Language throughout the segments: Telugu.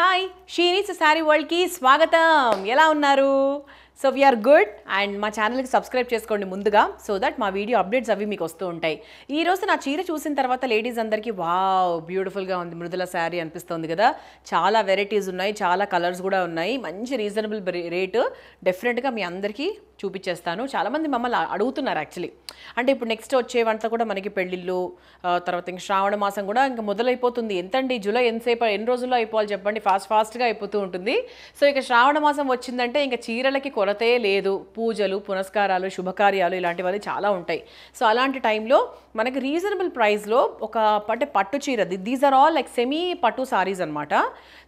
హాయ్ షీరీస్ శారీ వరల్డ్కి స్వాగతం ఎలా ఉన్నారు సో వీఆర్ గుడ్ అండ్ మా ఛానల్కి సబ్స్క్రైబ్ చేసుకోండి ముందుగా సో దట్ మా వీడియో అప్డేట్స్ అవి మీకు వస్తూ ఉంటాయి ఈ రోజు నా చీర చూసిన తర్వాత లేడీస్ అందరికీ వావ్ బ్యూటిఫుల్గా ఉంది మృదుల శారీ అనిపిస్తుంది కదా చాలా వెరైటీస్ ఉన్నాయి చాలా కలర్స్ కూడా ఉన్నాయి మంచి రీజనబుల్ రేటు డెఫినెట్గా మీ అందరికీ చూపించేస్తాను చాలామంది మమ్మల్ని అడుగుతున్నారు యాక్చువల్లీ అంటే ఇప్పుడు నెక్స్ట్ వచ్చే వంట కూడా మనకి పెళ్ళిళ్ళు తర్వాత ఇంక శ్రావణ మాసం కూడా ఇంకా మొదలైపోతుంది ఎంతండి జూలై ఎంతసేపు ఎన్ని రోజుల్లో అయిపోవాలి చెప్పండి ఫాస్ట్ ఫాస్ట్గా అయిపోతూ ఉంటుంది సో ఇక శ్రావణ మాసం వచ్చిందంటే ఇంకా చీరలకి కొర కొరతే లేదు పూజలు పునస్కారాలు శుభకార్యాలు ఇలాంటివన్నీ చాలా ఉంటాయి సో అలాంటి టైంలో మనకి రీజనబుల్ ప్రైస్లో ఒక అంటే పట్టు చీర these are all like semi పట్టు సారీస్ అనమాట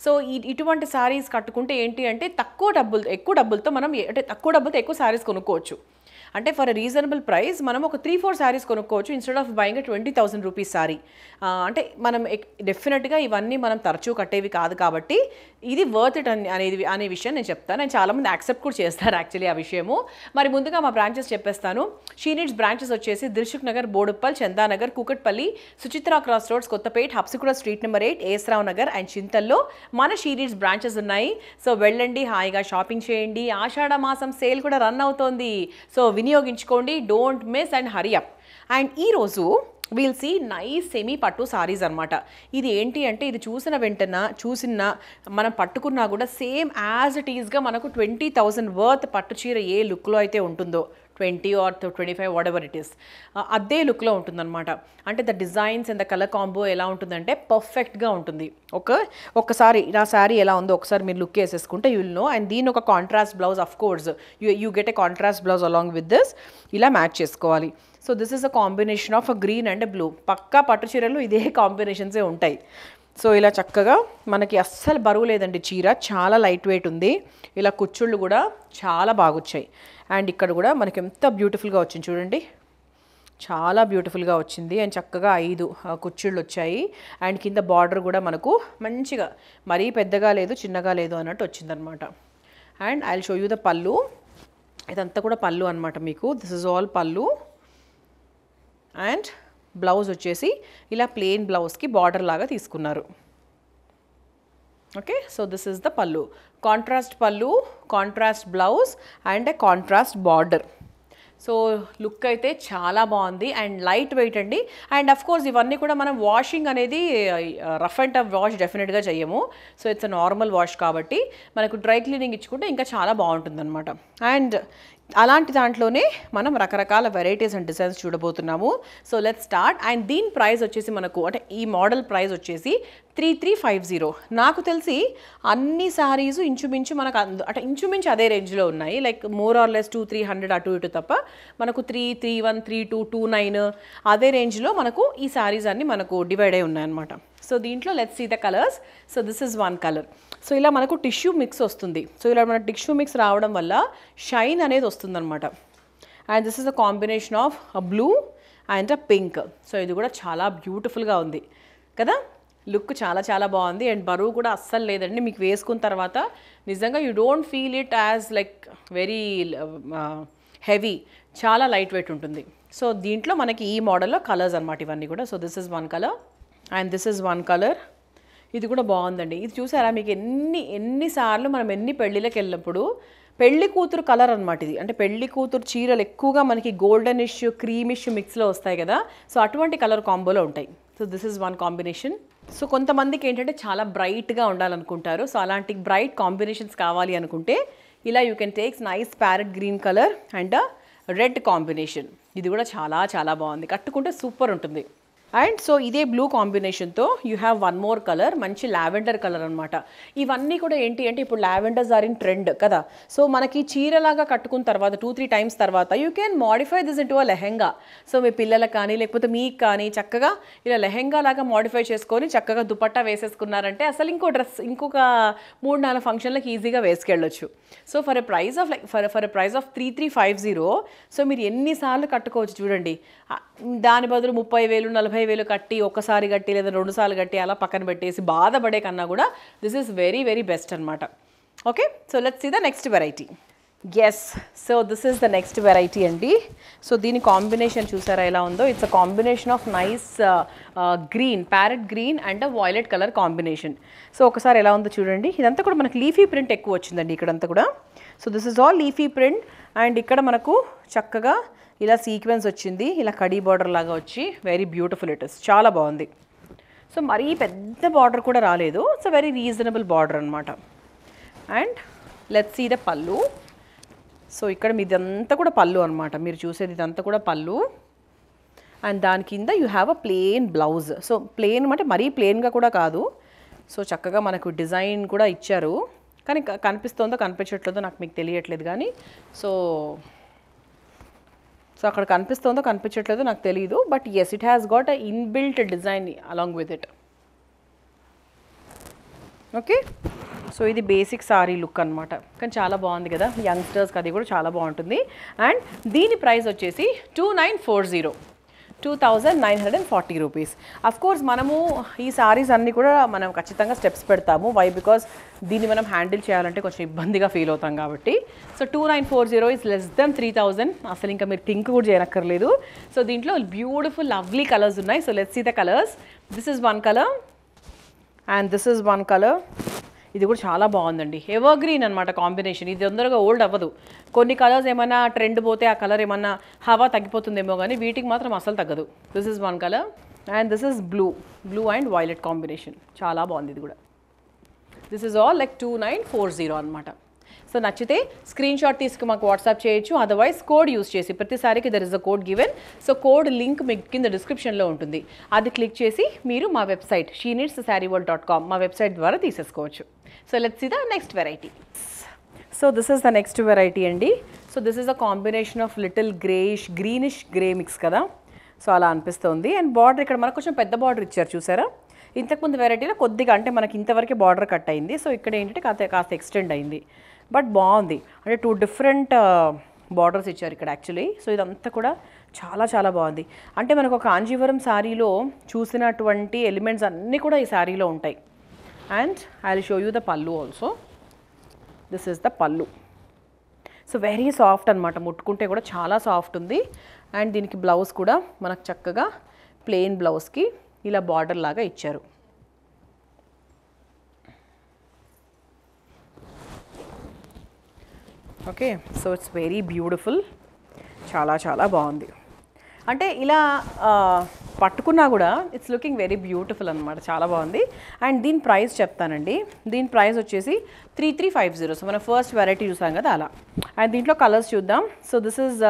సో ఇటువంటి సారీస్ కట్టుకుంటే ఏంటి అంటే తక్కువ డబ్బులు ఎక్కువ డబ్బులతో మనం అంటే తక్కువ డబ్బులతో ఎక్కువ సారీస్ కొనుక్కోవచ్చు అంటే ఫర్ అ రీజనబుల్ ప్రైస్ మనం ఒక త్రీ ఫోర్ శారీస్ కొనుక్కోవచ్చు instead of buying twenty thousand rupees sari అంటే మనం డెఫినెట్గా ఇవన్నీ మనం తరచూ కట్టేవి కాదు కాబట్టి ఇది వర్త్ ఇట్ అని అనేది అనే విషయం నేను చెప్తాను నేను చాలామంది యాక్సెప్ట్ కూడా చేస్తారు యాక్చువల్లీ ఆ విషయము మరి ముందుగా మా బ్రాంచెస్ చెప్పేస్తాను షీనీడ్స్ బ్రాంచెస్ వచ్చేసి Dilsukh Nagar Boduppal Chandanagar Kukatpally Suchitra cross roads Kothapet Habsiguda street number eight S R Nagar and చింతల్లో మన షీనీడ్స్ బ్రాంచెస్ ఉన్నాయి సో వెళ్ళండి హాయిగా షాపింగ్ చేయండి ఆషాఢ మాసం సేల్ కూడా రన్ అవుతోంది సో వినియోగించుకోండి don't miss and hurry up and ఈరోజు వీల్ సీ నైస్ సెమీ పట్టు సారీస్ అనమాట ఇది ఏంటి అంటే ఇది చూసిన వెంటనే చూసిన మనం పట్టుకున్నా కూడా సేమ్ యాజ్ ఇట్ ఈజ్గా మనకు ట్వంటీ థౌజండ్ వర్త్ పట్టు చీర ఏ లుక్లో అయితే ఉంటుందో twenty or twenty five whatever it is అదే లుక్లో ఉంటుందన్నమాట అంటే the designs and the colour combo ఎలా ఉంటుందంటే పర్ఫెక్ట్గా ఉంటుంది ఓకే ఒకసారి నా శారీ ఎలా ఉందో ఒకసారి మీరు లుక్ వేసేసుకుంటే యుల్ నో అండ్ దీని ఒక contrast blouse of course you you get a contrast blouse along with this ఇలా మ్యాచ్ చేసుకోవాలి so this is a combination of a green and blue పక్కా పట్టు చీరలు ఇదే కాంబినేషన్సే ఉంటాయి సో ఇలా చక్కగా మనకి అస్సలు బరువు లేదండి చీర చాలా లైట్ వెయిట్ ఉంది ఇలా కుచ్చుళ్ళు కూడా చాలా బాగొచ్చాయి అండ్ ఇక్కడ కూడా మనకి ఎంత బ్యూటిఫుల్గా వచ్చింది చూడండి చాలా బ్యూటిఫుల్గా వచ్చింది అండ్ చక్కగా ఐదు కుచ్చుళ్ళు వచ్చాయి అండ్ కింద బార్డర్ కూడా మనకు మంచిగా మరీ పెద్దగా లేదు చిన్నగా లేదు అన్నట్టు వచ్చిందనమాట and I show you the పళ్ళు ఇదంతా కూడా పళ్ళు అనమాట మీకు దిస్ ఇస్ ఆల్ పళ్ళు అండ్ బ్లౌజ్ వచ్చేసి ఇలా ప్లెయిన్ బ్లౌజ్కి బార్డర్ లాగా తీసుకున్నారు okay so this is the పళ్ళు కాంట్రాస్ట్ పళ్ళు contrast blouse and contrast border so look అయితే చాలా బాగుంది అండ్ లైట్ వెయిట్ అండి అండ్ అఫ్ కోర్స్ ఇవన్నీ కూడా మనం వాషింగ్ అనేది రఫ్ అండ్ టఫ్ వాష్ డెఫినెట్గా చేయము సో ఇట్స్ నార్మల్ వాష్ కాబట్టి మనకు డ్రై క్లీనింగ్ ఇచ్చుకుంటే ఇంకా చాలా అనమాట అండ్ అలాంటి దాంట్లోనే మనం రకరకాల వెరైటీస్ అండ్ డిజైన్స్ చూడబోతున్నాము సో లెట్ స్టార్ట్ అండ్ దీని ప్రైస్ వచ్చేసి మనకు అంటే ఈ మోడల్ ప్రైస్ వచ్చేసి త్రీ త్రీ ఫైవ్ జీరో నాకు తెలిసి అన్ని శారీస్ ఇంచుమించు మనకు అందు అంటే ఇంచుమించు అదే రేంజ్లో ఉన్నాయి like more or less two three hundred అటు ఇటు తప్ప మనకు three three one three two two nine అదే రేంజ్లో మనకు ఈ శారీస్ అన్నీ మనకు డివైడ్ అయి ఉన్నాయన్నమాట సో దీంట్లో let's see the colours so this is one colour so ఇలా మనకు టిష్యూ మిక్స్ వస్తుంది సో ఇలా మన టిష్యూ మిక్స్ రావడం వల్ల షైన్ అనేది అనమాట and this is a combination of blue and pink so ఇది కూడా చాలా బ్యూటిఫుల్గా ఉంది కదా లుక్ చాలా చాలా బాగుంది అండ్ బరువు కూడా అస్సలు లేదండి మీకు వేసుకున్న తర్వాత నిజంగా you don't feel it as like very heavy చాలా లైట్ వెయిట్ ఉంటుంది సో దీంట్లో మనకి ఈ మోడల్లో కలర్స్ అనమాట ఇవన్నీ కూడా so this is one colour and this is one colour ఇది కూడా బాగుందండి ఇది చూసారా మీకు ఎన్ని ఎన్నిసార్లు మనం ఎన్ని పెళ్ళిళ్ళకి వెళ్ళినప్పుడు పెళ్లి కూతురు కలర్ అనమాట ఇది అంటే పెళ్లి కూతురు చీరలు ఎక్కువగా మనకి గోల్డెన్ ఇష్యూ క్రీమ్ ఇష్యూ మిక్స్లో వస్తాయి కదా సో అటువంటి కలర్ కాంబోలో ఉంటాయి so this is one combination so కొంతమందికి ఏంటంటే చాలా బ్రైట్గా ఉండాలనుకుంటారు సో అలాంటి బ్రైట్ కాంబినేషన్స్ కావాలి అనుకుంటే ఇలా you can takes nice parrot green colour and red combination ఇది కూడా చాలా చాలా బాగుంది కట్టుకుంటే సూపర్ ఉంటుంది అండ్ సో ఇదే బ్లూ కాంబినేషన్తో you have one more colour మంచి లావెండర్ కలర్ అనమాట ఇవన్నీ కూడా ఏంటి అంటే ఇప్పుడు లావెండర్స్ ఆర్ ఇన్ ట్రెండ్ కదా సో మనకి చీరలాగా కట్టుకున్న తర్వాత టూ త్రీ టైమ్స్ తర్వాత you can modify this in a lehenga so మీ పిల్లలకు కానీ లేకపోతే మీకు కానీ చక్కగా ఇలా లెహెంగా లాగా మాడిఫై చేసుకొని చక్కగా దుపట్టా వేసేసుకున్నారంటే అసలు ఇంకో డ్రెస్ ఇంకొక మూడు నాలుగు ఫంక్షన్లకు ఈజీగా వేసుకెళ్ళొచ్చు so for a price of like for for a price of three three five zero so మీరు ఎన్నిసార్లు కట్టుకోవచ్చు చూడండి దాని బదులు ముప్పై వేలు నలభై యాభై వేలు కట్టి ఒక్కసారి కట్టి లేదా రెండుసార్లు కట్టి అలా పక్కన పెట్టేసి బాధపడే కన్నా కూడా this is very very best అనమాట okay so let's see the next varieties so this is the next variety అండి సో దీని కాంబినేషన్ చూసారా ఎలా ఉందో it's a combination of nice green parrot green and violet colour combination so ఒకసారి ఎలా ఉందో చూడండి ఇదంతా కూడా మనకు లీఫీ ప్రింట్ ఎక్కువ వచ్చిందండి ఇక్కడంతా కూడా so this is all leafy print and ఇక్కడ మనకు చక్కగా ఇలా సీక్వెన్స్ వచ్చింది ఇలా కడీ బార్డర్ లాగా వచ్చి వెరీ బ్యూటిఫుల్ ఇట్ ఇస్ చాలా బాగుంది సో మరీ పెద్ద బార్డర్ కూడా రాలేదు సో వెరీ రీజనబుల్ బార్డర్ అనమాట and let's see the pallu so ఇక్కడ మీదంతా కూడా పళ్ళు అనమాట మీరు చూసేది ఇదంతా కూడా పళ్ళు అండ్ దాని కింద you have a plain blouse so plain అంటే మరీ ప్లెయిన్గా కూడా కాదు సో చక్కగా మనకు డిజైన్ కూడా ఇచ్చారు కానీ కనిపిస్తుందో కనిపించట్లేదో నాకు మీకు తెలియట్లేదు కానీ సో సో అక్కడ కనిపిస్తుందో కనిపించట్లేదో నాకు తెలియదు but yes it has got a inbuilt design along with it okay so ఇది బేసిక్ సారీ లుక్ అనమాట కానీ చాలా బాగుంది కదా యంగ్స్టర్స్కి అది కూడా చాలా బాగుంటుంది అండ్ దీని ప్రైస్ వచ్చేసి two nine four zero two thousand nine hundred and forty rupees course మనము ఈ సారీస్ అన్నీ కూడా మనం ఖచ్చితంగా స్టెప్స్ పెడతాము వై బికాస్ దీన్ని మనం హ్యాండిల్ చేయాలంటే కొంచెం ఇబ్బందిగా ఫీల్ అవుతాం కాబట్టి so two nine four zero is less than three thousand అసలు ఇంకా మీరు థింక్ కూడా చేయనక్కర్లేదు సో దీంట్లో బ్యూటిఫుల్ లవ్లీ కలర్స్ ఉన్నాయి so let see the colours this is one colour and this is one colour ఇది కూడా చాలా బాగుందండి ఎవర్ గ్రీన్ అనమాట కాంబినేషన్ ఇది తొందరగా ఓల్డ్ అవ్వదు కొన్ని కలర్స్ ఏమైనా ట్రెండ్ పోతే ఆ కలర్ ఏమైనా హవా తగ్గిపోతుందేమో కానీ వీటికి మాత్రం అసలు తగ్గదు this is one colour and this is blue blue and violet combination చాలా బాగుంది ఇది కూడా this is all like two nine four zero అనమాట సో నచ్చితే స్క్రీన్ షాట్ తీసుకు మాకు వాట్సాప్ చేయొచ్చు అదర్వైజ్ కోడ్ యూస్ చేసి ప్రతిసారికి there is a code given so code link మీకు కింద డిస్క్రిప్షన్లో ఉంటుంది అది క్లిక్ చేసి మీరు మా వెబ్సైట్ షీనిట్స్ శారీ వరల్డ్ డాట్ కామ్ మా వెబ్సైట్ ద్వారా తీసేసుకోవచ్చు so let see the next variety so this is the next variety అండి so this is a combination of little greyish greenish grey mix కదా సో అలా అనిపిస్తుంది అండ్ బార్డర్ ఇక్కడ మనకు కొంచెం పెద్ద బార్డర్ ఇచ్చారు చూసారా ఇంతకుముందు వెరైటీలో కొద్దిగా అంటే మనకి ఇంతవరకే బార్డర్ కట్ అయింది సో ఇక్కడ ఏంటంటే కాస్త కాస్త ఎక్స్టెండ్ అయింది బట్ బాగుంది అంటే టూ డిఫరెంట్ బార్డర్స్ ఇచ్చారు ఇక్కడ యాక్చువల్లీ సో ఇదంతా కూడా చాలా చాలా బాగుంది అంటే మనకు కాంజీవరం శారీలో చూసినటువంటి ఎలిమెంట్స్ అన్నీ కూడా ఈ శారీలో ఉంటాయి and I will show you the pallu also this is the pallu so very soft అనమాట ముట్టుకుంటే కూడా చాలా సాఫ్ట్ ఉంది అండ్ దీనికి బ్లౌజ్ కూడా మనకు చక్కగా ప్లెయిన్ బ్లౌజ్కి ఇలా బార్డర్ లాగా ఇచ్చారు okay so it's very beautiful చాలా చాలా బాగుంది అంటే ఇలా పట్టుకున్నా కూడా ఇట్స్ లుకింగ్ వెరీ బ్యూటిఫుల్ అనమాట చాలా బాగుంది అండ్ దీని ప్రైస్ చెప్తానండి దీని ప్రైస్ వచ్చేసి three three five zero so మనం ఫస్ట్ వెరైటీ చూసాం కదా అలా అండ్ దీంట్లో కలర్స్ చూద్దాం so this is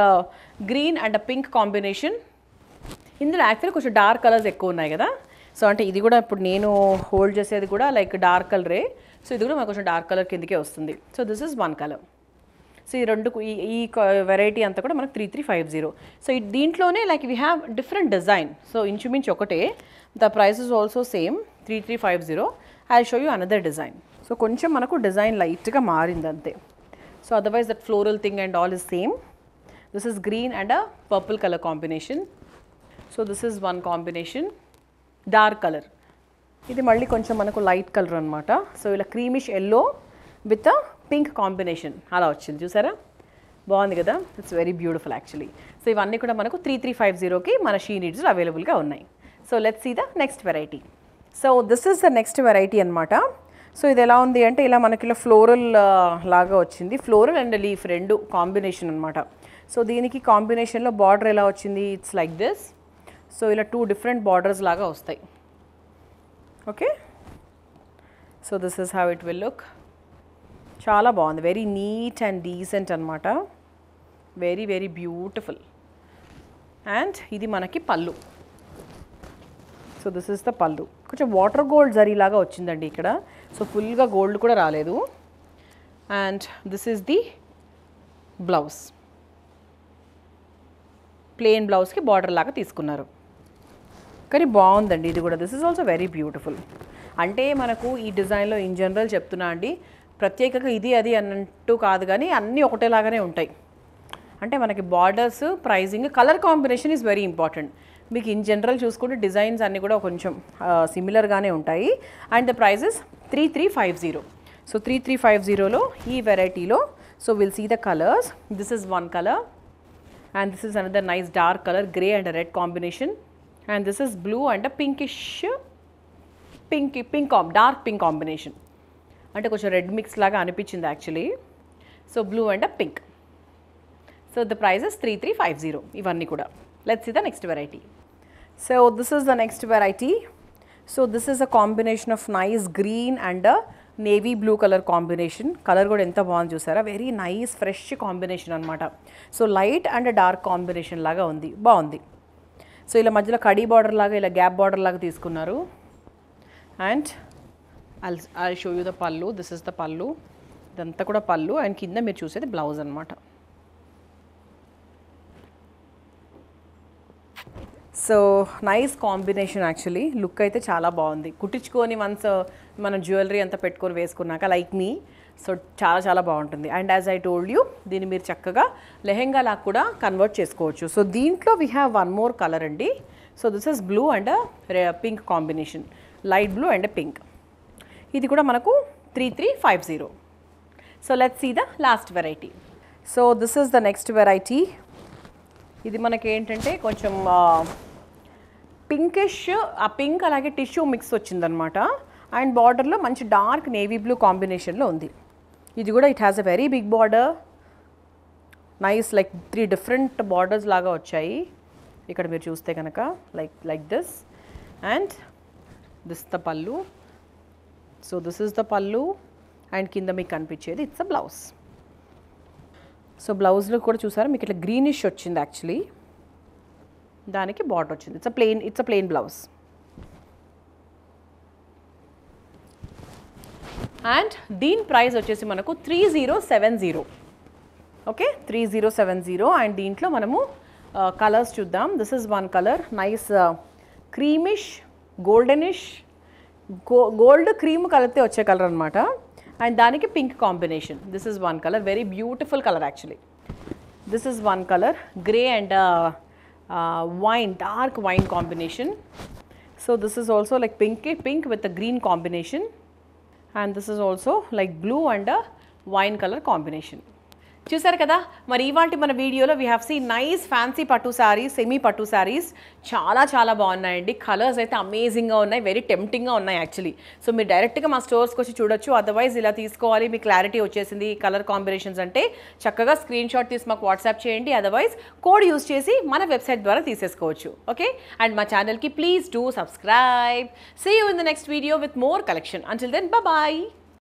green and pink combination ఇందులో యాక్చువల్లీ కొంచెం డార్క్ కలర్స్ ఎక్కువ ఉన్నాయి కదా సో అంటే ఇది కూడా ఇప్పుడు నేను హోల్డ్ చేసేది కూడా లైక్ డార్క్ కలరే సో ఇది కూడా మనకు కొంచెం డార్క్ కలర్ కిందకే వస్తుంది so this is one colour so ఈ రెండు ఈ వెరైటీ అంతా కూడా మనకు three three five zero so దీంట్లోనే like we have different design so ఇంచుమించు ఒకటే the price is also same three three five zero I show you another design so కొంచెం మనకు డిజైన్ లైట్గా మారింది అంతే so otherwise that floral thing and all is same this is green and a purple colour combination so this is one combination dark colour ఇది మళ్ళీ కొంచెం మనకు లైట్ కలర్ అనమాట సో ఇలా creamish yellow with pink combination అలా వచ్చింది చూసారా బాగుంది కదా it's very beautiful actually so ఇవన్నీ కూడా మనకు త్రీ త్రీ ఫైవ్ జీరోకి మన షీ నీడ్స్ అవైలబుల్గా ఉన్నాయి so let see the next variety so this is the next variety అనమాట సో ఇది ఎలా ఉంది అంటే ఇలా మనకి ఇలా ఫ్లోరల్ లాగా వచ్చింది ఫ్లోరల్ అండ్ లీఫ్ రెండు కాంబినేషన్ అనమాట సో దీనికి కాంబినేషన్లో బార్డర్ ఎలా వచ్చింది ఇట్స్ లైక్ దిస్ సో ఇలా టూ డిఫరెంట్ బార్డర్స్ లాగా వస్తాయి okay so this is have it will look చాలా బాగుంది వెరీ నీట్ అండ్ డీసెంట్ అనమాట వెరీ వెరీ బ్యూటిఫుల్ అండ్ ఇది మనకి పళ్ళు సో దిస్ ఇస్ ద పళ్ళు కొంచెం వాటర్ గోల్డ్ జరీలాగా వచ్చిందండి ఇక్కడ సో ఫుల్గా గోల్డ్ కూడా రాలేదు and this is the blouse plain బ్లౌజ్కి బార్డర్ లాగా తీసుకున్నారు కానీ బాగుందండి ఇది కూడా this is also very beautiful అంటే మనకు ఈ డిజైన్లో ఇన్ జనరల్ చెప్తున్నా అండి ప్రత్యేకంగా ఇది అది అన్నట్టు కాదు కానీ అన్నీ ఒకటేలాగానే ఉంటాయి అంటే మనకి borders pricing colour combination is very important మీకు ఇన్ జనరల్ చూసుకుంటే డిజైన్స్ అన్నీ కూడా కొంచెం సిమిలర్గానే ఉంటాయి and the prices three three five zero so three three five జీరోలో ఈ వెరైటీలో so will see the colours this is one colour and this is another nice dark colour grey and red combination and this is blue and pinkish pink pink dark pink combination అంటే కొంచెం రెడ్ మిక్స్ లాగా అనిపించింది actually so blue and pink so the prices three three five zero ఇవన్నీ కూడా లెట్స్ ఈ the next variety so this is the next variety so this is a combination of nice green and navy blue colour combination colour కూడా ఎంత బాగుంది చూసారా వెరీ నైస్ ఫ్రెష్ కాంబినేషన్ అనమాట so light and dark combination లాగా ఉంది బాగుంది సో ఇలా మధ్యలో కడీ బార్డర్ లాగా ఇలా గ్యాప్ బార్డర్ లాగా తీసుకున్నారు and I I show you the pallu this is the పళ్ళు ఇదంతా కూడా పళ్ళు అండ్ కింద మీరు చూసేది బ్లౌజ్ అనమాట so nice combination actually look అయితే చాలా బాగుంది కుట్టించుకొని వన్స్ మనం జ్యువెలరీ అంతా పెట్టుకొని వేసుకున్నాక లైక్ మీ సో చాలా చాలా బాగుంటుంది and as I told you దీన్ని మీరు చక్కగా లెహెంగా లాగా కూడా కన్వర్ట్ చేసుకోవచ్చు సో దీంట్లో we have one more colour అండి so this is blue and pink combination light blue and pink ఇది కూడా మనకు three three five zero so let see the last variety so this is the next variety ఇది మనకి ఏంటంటే కొంచెం పింకిష్ ఆ పింక్ అలాగే టిష్యూ మిక్స్ వచ్చిందనమాట అండ్ బార్డర్లో మంచి డార్క్ నేవీ బ్లూ కాంబినేషన్లో ఉంది ఇది కూడా it has a very big border nice like three different borders లాగా వచ్చాయి ఇక్కడ మీరు చూస్తే కనుక like like this and this the pallu so this is the pallu and కింద మీకు కనిపించేది ఇట్స్ అ బ్లౌజ్ సో బ్లౌజ్లో కూడా చూసారా మీకు ఇట్లా గ్రీనిష్ వచ్చింది యాక్చువల్లీ దానికి బాటర్ వచ్చింది it's a plain it's a plain blouse and దీని ప్రైస్ వచ్చేసి మనకు three zero seven zero okay three zero seven zero and దీంట్లో మనము కలర్స్ uh, చూద్దాం this is one colour nice creamish goldenish gold cream color the color and danike pink combination this is one color very beautiful color actually this is one color gray and uh, uh, wine dark wine combination so this is also like pink with a green combination and this is also like blue and wine color combination చూసారు కదా మరి ఇవాంటి మన వీడియోలో we have see nice fancy pattu saris semi పట్టు శారీస్ చాలా చాలా బాగున్నాయండి కలర్స్ అయితే అమేజింగ్గా ఉన్నాయి వెరీ టెంప్టింగ్గా ఉన్నాయి యాక్చువల్లీ సో మీరు డైరెక్ట్గా మా స్టోర్స్కి వచ్చి చూడొచ్చు అదర్వైజ్ ఇలా తీసుకోవాలి మీ క్లారిటీ వచ్చేసింది కలర్ కాంబినేషన్స్ అంటే చక్కగా స్క్రీన్ షాట్ తీసి మాకు వాట్సాప్ చేయండి అదర్వైజ్ కోడ్ యూస్ చేసి మన వెబ్సైట్ ద్వారా తీసేసుకోవచ్చు ఓకే అండ్ మా ఛానల్కి please do subscribe see you in the next video with more collection until then bye